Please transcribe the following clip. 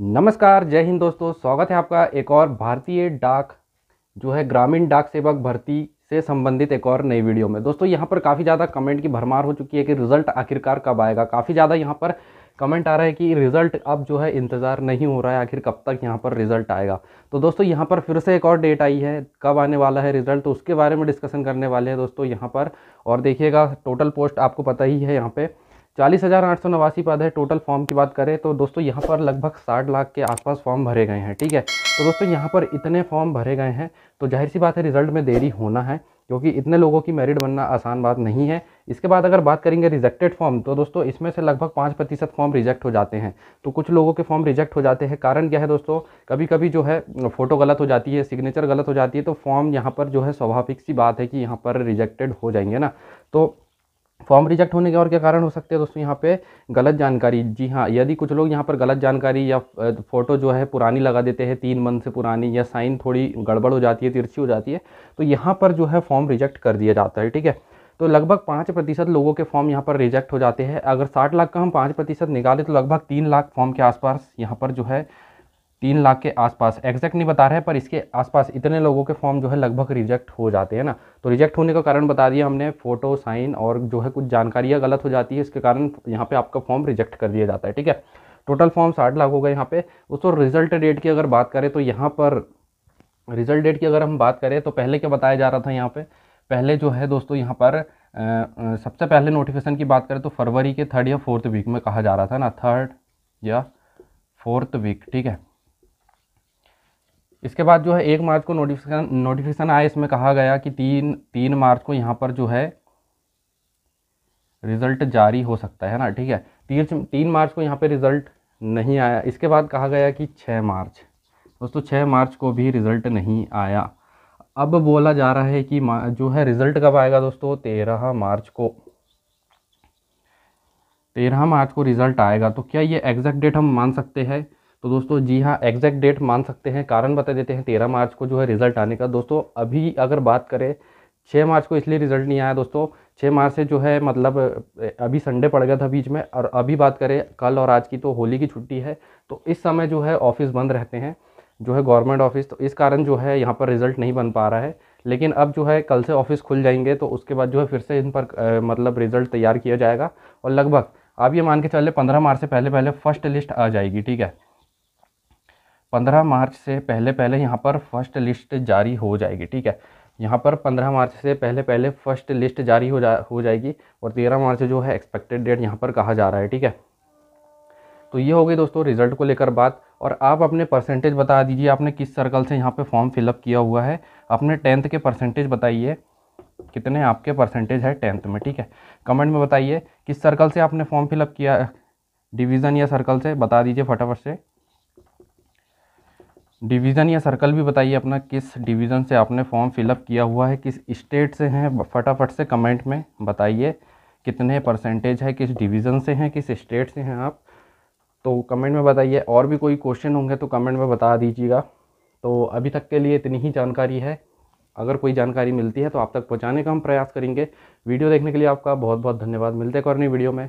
नमस्कार जय हिंद दोस्तों स्वागत है आपका एक और भारतीय डाक जो है ग्रामीण डाक सेवक भर्ती से संबंधित एक और नई वीडियो में दोस्तों यहाँ पर काफ़ी ज़्यादा कमेंट की भरमार हो चुकी है कि रिजल्ट आखिरकार कब आएगा काफ़ी ज़्यादा यहाँ पर कमेंट आ रहा है कि रिजल्ट अब जो है इंतज़ार नहीं हो रहा है आखिर कब तक यहाँ पर रिजल्ट आएगा तो दोस्तों यहाँ पर फिर से एक और डेट आई है कब आने वाला है रिजल्ट तो उसके बारे में डिस्कशन करने वाले हैं दोस्तों यहाँ पर और देखिएगा टोटल पोस्ट आपको पता ही है यहाँ पर चालीस हज़ार आठ सौ नवासी पद है टोटल फॉर्म की बात करें तो दोस्तों यहाँ पर लगभग साठ लाख के आसपास फॉर्म भरे गए हैं ठीक है तो दोस्तों यहाँ पर इतने फॉर्म भरे गए हैं तो जाहिर सी बात है रिजल्ट में देरी होना है क्योंकि इतने लोगों की मेरिट बनना आसान बात नहीं है इसके बाद अगर बात करेंगे रिजेक्टेड फॉर्म तो दोस्तों इसमें से लगभग पाँच प्रतिशत फॉर्म रिजेक्ट हो जाते हैं तो कुछ लोगों के फॉर्म रिजेक्ट हो जाते हैं कारण क्या है दोस्तों कभी कभी जो है फ़ोटो गलत हो जाती है सिग्नेचर गलत हो जाती है तो फॉर्म यहाँ पर जो है स्वाभाविक सी बात है कि यहाँ पर रिजेक्टेड हो जाएंगे ना तो फॉर्म रिजेक्ट होने के और क्या कारण हो सकते हैं दोस्तों यहाँ पे गलत जानकारी जी हाँ यदि कुछ लोग यहाँ पर गलत जानकारी या फ़ोटो जो है पुरानी लगा देते हैं तीन मंथ से पुरानी या साइन थोड़ी गड़बड़ हो जाती है तिरछी हो जाती है तो यहाँ पर जो है फॉर्म रिजेक्ट कर दिया जाता है ठीक है तो लगभग पाँच प्रतिशत लोगों के फॉर्म यहाँ पर रिजेक्ट हो जाते हैं अगर साठ लाख का हम पाँच प्रतिशत निकालें तो लगभग तीन लाख फॉर्म के आसपास यहाँ पर जो है तीन लाख के आसपास एग्जैक्ट नहीं बता रहे पर इसके आसपास इतने लोगों के फॉर्म जो है लगभग रिजेक्ट हो जाते हैं ना तो रिजेक्ट होने का कारण बता दिया हमने फ़ोटो साइन और जो है कुछ जानकारियाँ गलत हो जाती है इसके कारण यहाँ पे आपका फॉर्म रिजेक्ट कर दिया जाता है ठीक है टोटल फॉर्म साठ लाख होगा यहाँ पे उसको रिजल्ट डेट की अगर बात करें तो यहाँ पर रिजल्ट डेट की अगर हम बात करें तो पहले क्या बताया जा रहा था यहाँ पर पहले जो है दोस्तों यहाँ पर सबसे पहले नोटिफिकेशन की बात करें तो फरवरी के थर्ड या फोर्थ वीक में कहा जा रहा था ना थर्ड या फोर्थ वीक ठीक है इसके बाद जो है एक मार्च को नोटिफिकेशन नोटिफिकेशन आया इसमें कहा गया कि तीन तीन मार्च को यहाँ पर जो है रिज़ल्ट जारी हो सकता है ना ठीक है तीन तीन मार्च को यहाँ पे रिज़ल्ट नहीं आया इसके बाद कहा गया कि छः मार्च दोस्तों छः मार्च को भी रिज़ल्ट नहीं आया अब बोला जा रहा है कि जो है रिज़ल्ट कब आएगा दोस्तों तेरह मार्च को तेरह मार्च को रिज़ल्ट आएगा तो क्या ये एग्जैक्ट डेट हम मान सकते हैं तो दोस्तों जी हाँ एग्जैक्ट डेट मान सकते हैं कारण बता देते हैं तेरह मार्च को जो है रिज़ल्ट आने का दोस्तों अभी अगर बात करें छः मार्च को इसलिए रिज़ल्ट नहीं आया दोस्तों छः मार्च से जो है मतलब अभी संडे पड़ गया था बीच में और अभी बात करें कल और आज की तो होली की छुट्टी है तो इस समय जो है ऑफिस बंद रहते हैं जो है गवर्नमेंट ऑफिस तो इस कारण जो है यहाँ पर रिज़ल्ट नहीं बन पा रहा है लेकिन अब जो है कल से ऑफिस खुल जाएंगे तो उसके बाद जो है फिर से इन पर मतलब रिज़ल्ट तैयार किया जाएगा और लगभग आप ये मान के चले पंद्रह मार्च से पहले पहले फ़र्स्ट लिस्ट आ जाएगी ठीक है पंद्रह मार्च से पहले पहले यहाँ पर फर्स्ट लिस्ट जारी हो जाएगी ठीक है यहाँ पर पंद्रह मार्च से पहले पहले फर्स्ट लिस्ट जारी हो जा हो जाएगी और तेरह मार्च जो है एक्सपेक्टेड डेट यहाँ पर कहा जा रहा है ठीक है तो ये हो गई दोस्तों रिजल्ट को लेकर बात और आप अपने परसेंटेज बता दीजिए आपने किस सर्कल से यहाँ पे फॉर्म फिलअप किया हुआ है अपने टेंथ के परसेंटेज बताइए कितने आपके परसेंटेज है टेंथ में ठीक है कमेंट में बताइए किस सर्कल से आपने फॉर्म फिलअप किया डिवीज़न या सर्कल से बता दीजिए फटाफट से डिवीज़न या सर्कल भी बताइए अपना किस डिवीज़न से आपने फॉर्म फिलअप किया हुआ है किस स्टेट से हैं फटाफट से कमेंट में बताइए कितने परसेंटेज है किस डिवीज़न से हैं किस स्टेट से हैं आप तो कमेंट में बताइए और भी कोई क्वेश्चन होंगे तो कमेंट में बता दीजिएगा तो अभी तक के लिए इतनी ही जानकारी है अगर कोई जानकारी मिलती है तो आप तक पहुँचाने का हम प्रयास करेंगे वीडियो देखने के लिए आपका बहुत बहुत धन्यवाद मिलते हैं वीडियो में